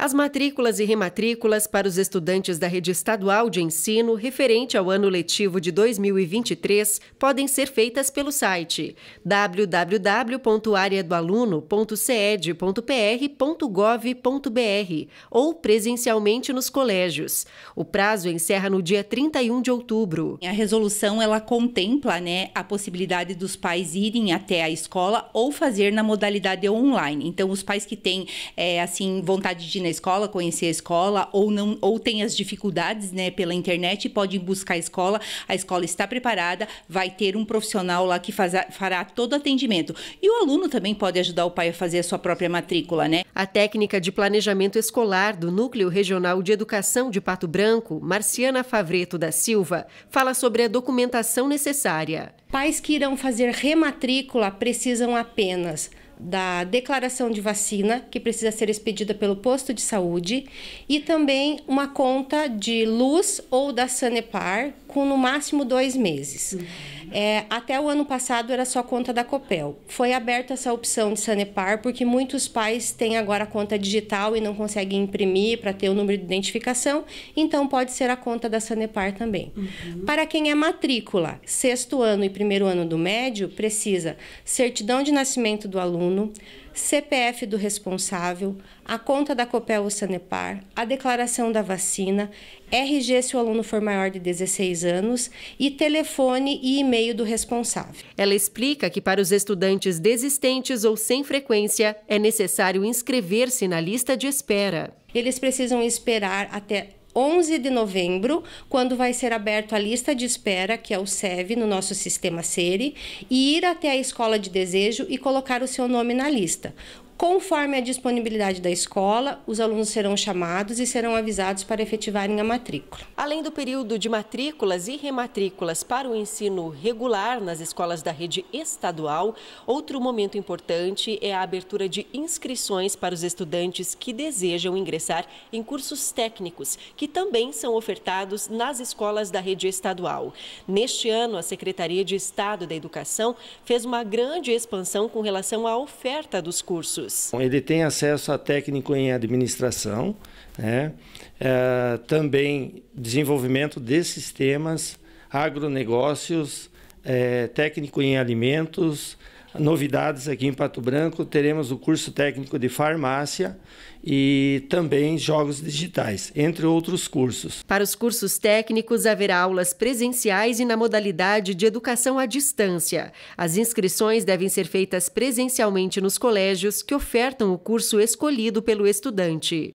As matrículas e rematrículas para os estudantes da rede estadual de ensino referente ao ano letivo de 2023 podem ser feitas pelo site www.areadoaluno.ced.pr.gov.br ou presencialmente nos colégios. O prazo encerra no dia 31 de outubro. A resolução ela contempla, né, a possibilidade dos pais irem até a escola ou fazer na modalidade online. Então, os pais que têm é, assim vontade de na escola, conhecer a escola, ou não, ou tem as dificuldades, né, pela internet, pode buscar a escola. A escola está preparada, vai ter um profissional lá que faz, fará todo atendimento. E o aluno também pode ajudar o pai a fazer a sua própria matrícula, né? A técnica de planejamento escolar do Núcleo Regional de Educação de Pato Branco, Marciana Favreto da Silva, fala sobre a documentação necessária. Pais que irão fazer rematrícula precisam apenas da declaração de vacina, que precisa ser expedida pelo posto de saúde, e também uma conta de luz ou da Sanepar, com no máximo dois meses. Uhum. É, até o ano passado era só conta da Copel. Foi aberta essa opção de Sanepar porque muitos pais têm agora a conta digital e não conseguem imprimir para ter o número de identificação, então pode ser a conta da Sanepar também. Uhum. Para quem é matrícula, sexto ano e primeiro ano do médio, precisa certidão de nascimento do aluno, CPF do responsável, a conta da Copel ou Sanepar, a declaração da vacina, RG se o aluno for maior de 16 anos e telefone e e-mail do responsável. Ela explica que para os estudantes desistentes ou sem frequência é necessário inscrever-se na lista de espera. Eles precisam esperar até 11 de novembro, quando vai ser aberto a lista de espera, que é o SEV, no nosso sistema SERI, e ir até a escola de desejo e colocar o seu nome na lista. Conforme a disponibilidade da escola, os alunos serão chamados e serão avisados para efetivarem a matrícula. Além do período de matrículas e rematrículas para o ensino regular nas escolas da rede estadual, outro momento importante é a abertura de inscrições para os estudantes que desejam ingressar em cursos técnicos, que também são ofertados nas escolas da rede estadual. Neste ano, a Secretaria de Estado da Educação fez uma grande expansão com relação à oferta dos cursos cursos? Ele tem acesso a técnico em administração, né? é, também desenvolvimento de sistemas, agronegócios, é, técnico em alimentos, novidades aqui em Pato Branco, teremos o curso técnico de farmácia e também jogos digitais, entre outros cursos. Para os cursos técnicos, haverá aulas presenciais e na modalidade de educação à distância. As inscrições devem ser feitas presencialmente nos colégios que ofertam o curso escolhido pelo estudante.